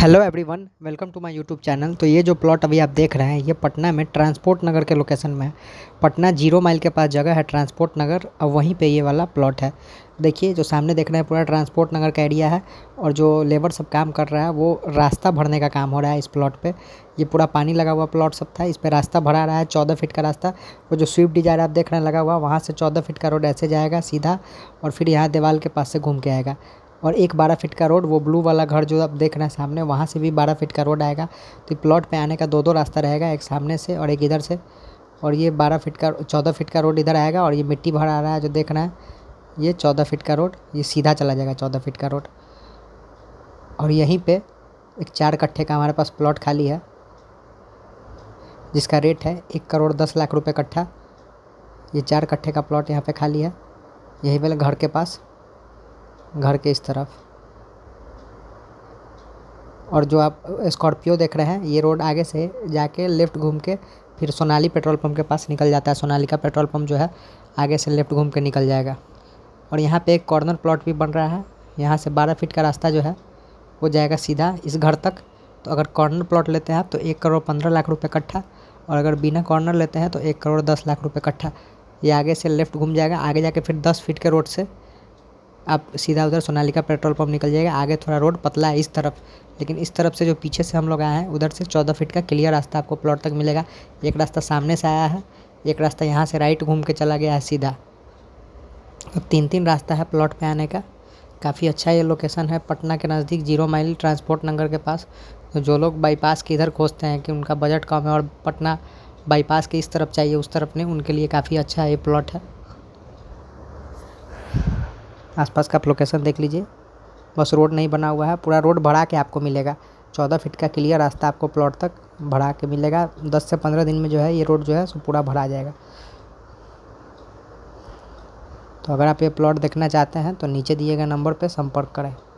hello everyone welcome to my YouTube channel तो ये जो प्लॉट अभी आप देख रहे हैं ये पटना में ट्रांसपोर्ट नगर के लोकेशन में है पटना जीरो माइल के पास जगह है ट्रांसपोर्ट नगर और वहीं पे ये वाला प्लॉट है देखिए जो सामने देख रहे हैं पूरा ट्रांसपोर्ट नगर का एरिया है और जो लेबर सब काम कर रहा है वो रास्ता भरने का काम हो रहा है इस प्लॉट पर ये पूरा पानी लगा हुआ प्लॉट सब था इस पर रास्ता भरा रहा है चौदह फिट का रास्ता वो जो स्विफ्ट डिजायर आप देख रहे हैं लगा हुआ वहाँ से चौदह फिट का रोड ऐसे जाएगा सीधा और फिर यहाँ दीवार के पास से घूम के आएगा और एक बारह फीट का रोड वो ब्लू वाला घर जो आप देख रहे हैं सामने वहाँ से भी बारह फीट का रोड आएगा तो प्लॉट पर आने का दो दो रास्ता रहेगा एक सामने से और एक इधर से और ये बारह फिट का चौदह फिट का रोड इधर आएगा और ये मिट्टी भर आ रहा है जो देख रहे हैं ये चौदह फिट का रोड ये सीधा चला जाएगा चौदह फिट का रोड और यहीं पे एक चार कट्ठे का हमारे पास प्लॉट खाली है जिसका रेट है एक करोड़ दस लाख रुपए कट्ठा ये चार कट्ठे का प्लॉट यहाँ पे खाली है यहीं पर घर के पास घर के इस तरफ और जो आप स्कॉर्पियो देख रहे हैं ये रोड आगे से जाके लेफ़्ट घूम के फिर सोनाली पेट्रोल पंप के पास निकल जाता है सोनाली का पेट्रोल पंप जो है आगे से लेफ़्ट घूम के निकल जाएगा और यहाँ पे एक कॉर्नर प्लॉट भी बन रहा है यहाँ से बारह फीट का रास्ता जो है वो जाएगा सीधा इस घर तक तो अगर कॉर्नर प्लॉट लेते हैं आप तो एक करोड़ पंद्रह लाख रुपये कट्ठा और अगर बिना कॉर्नर लेते हैं तो एक करोड़ दस लाख रुपये कट्ठा ये आगे से लेफ़्ट घूम जाएगा आगे जाके फिर दस फीट के रोड से आप सीधा उधर सोनालिका पेट्रोल पंप निकल जाएगा आगे थोड़ा रोड पतला है इस तरफ लेकिन इस तरफ से जो पीछे से हम लोग आए हैं उधर से चौदह फीट का क्लियर रास्ता आपको प्लॉट तक मिलेगा एक रास्ता सामने से आया है एक रास्ता यहाँ से राइट घूम के चला गया है सीधा अब तीन तीन रास्ता है प्लॉट पे आने का काफ़ी अच्छा ये लोकेशन है पटना के नज़दीक जीरो माइल ट्रांसपोर्ट नगर के पास तो जो लोग बाईपास के इधर खोजते हैं कि उनका बजट कम है और पटना बाईपास के इस तरफ चाहिए उस तरफ नहीं उनके लिए काफ़ी अच्छा ये प्लॉट है आसपास का आप लोकेशन देख लीजिए बस रोड नहीं बना हुआ है पूरा रोड भरा के आपको मिलेगा चौदह फीट का क्लियर रास्ता आपको प्लॉट तक भरा के मिलेगा दस से पंद्रह दिन में जो है ये रोड जो है सो पूरा भरा जाएगा तो अगर आप ये प्लॉट देखना चाहते हैं तो नीचे दिए गए नंबर पर संपर्क करें